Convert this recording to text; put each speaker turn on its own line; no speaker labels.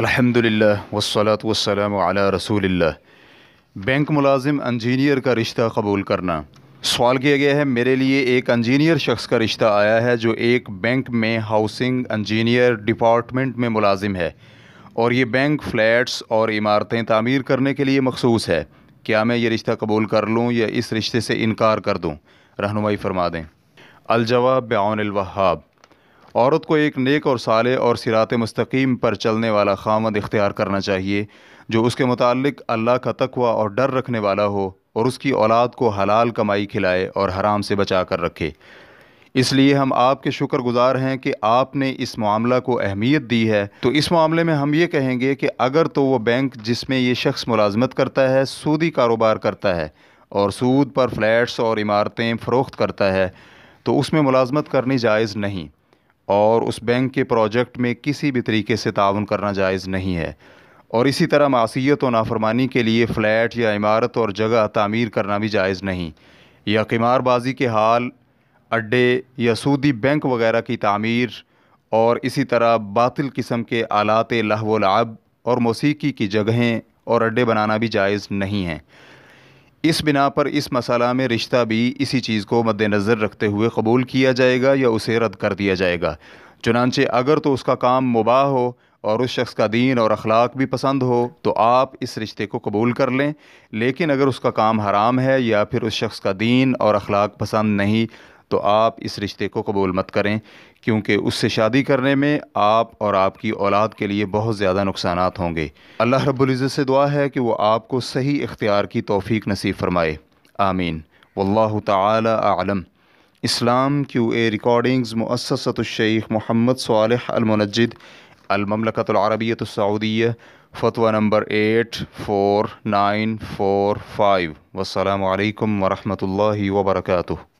الحمد للہ وسلت وسلم علیہ رسول اللہ بینک ملازم انجینئر کا رشتہ قبول کرنا سوال کیا گیا ہے میرے لیے ایک انجینئر شخص کا رشتہ آیا ہے جو ایک بینک میں ہاؤسنگ انجینئر ڈپارٹمنٹ میں ملازم ہے اور یہ بینک فلیٹس اور عمارتیں تعمیر کرنے کے لیے مخصوص ہے کیا میں یہ رشتہ قبول کر لوں یا اس رشتے سے انکار کر دوں رہنمائی فرما دیں الجواب بعون الوحاب عورت کو ایک نیک اور صالح اور سرات مستقیم پر چلنے والا خامد اختیار کرنا چاہیے جو اس کے متعلق اللہ کا تقوی اور ڈر رکھنے والا ہو اور اس کی اولاد کو حلال کمائی کھلائے اور حرام سے بچا کر رکھے اس لیے ہم آپ کے شکر گزار ہیں کہ آپ نے اس معاملہ کو اہمیت دی ہے تو اس معاملے میں ہم یہ کہیں گے کہ اگر تو وہ بینک جس میں یہ شخص ملازمت کرتا ہے سودی کاروبار کرتا ہے اور سود پر فلیٹس اور عمارتیں فروخت کرتا ہے تو اس میں ملازمت کرنی جائز نہیں اور اس بینک کے پروجیکٹ میں کسی بھی طریقے سے تعاون کرنا جائز نہیں ہے اور اسی طرح معصیت و نافرمانی کے لیے فلیٹ یا عمارت اور جگہ تعمیر کرنا بھی جائز نہیں یا قمار بازی کے حال اڈے یا سودی بینک وغیرہ کی تعمیر اور اسی طرح باطل قسم کے آلات لہو و لعب اور موسیقی کی جگہیں اور اڈے بنانا بھی جائز نہیں ہیں اس بنا پر اس مسئلہ میں رشتہ بھی اسی چیز کو مد نظر رکھتے ہوئے قبول کیا جائے گا یا اسے رد کر دیا جائے گا چنانچہ اگر تو اس کا کام مباح ہو اور اس شخص کا دین اور اخلاق بھی پسند ہو تو آپ اس رشتے کو قبول کر لیں لیکن اگر اس کا کام حرام ہے یا پھر اس شخص کا دین اور اخلاق پسند نہیں تو آپ اس رشتے کو قبول مت کریں کیونکہ اس سے شادی کرنے میں آپ اور آپ کی اولاد کے لیے بہت زیادہ نقصانات ہوں گے اللہ رب العزت سے دعا ہے کہ وہ آپ کو صحیح اختیار کی توفیق نصیب فرمائے آمین واللہ تعالی اعلم اسلام کیو اے ریکارڈنگز مسسۃ الشیخ محمد صالح المنجد المملکت العربیت السعودیہ فتویٰ number eight four nine four five والسلام علیکم ورحمۃ اللہ وبرکاتہ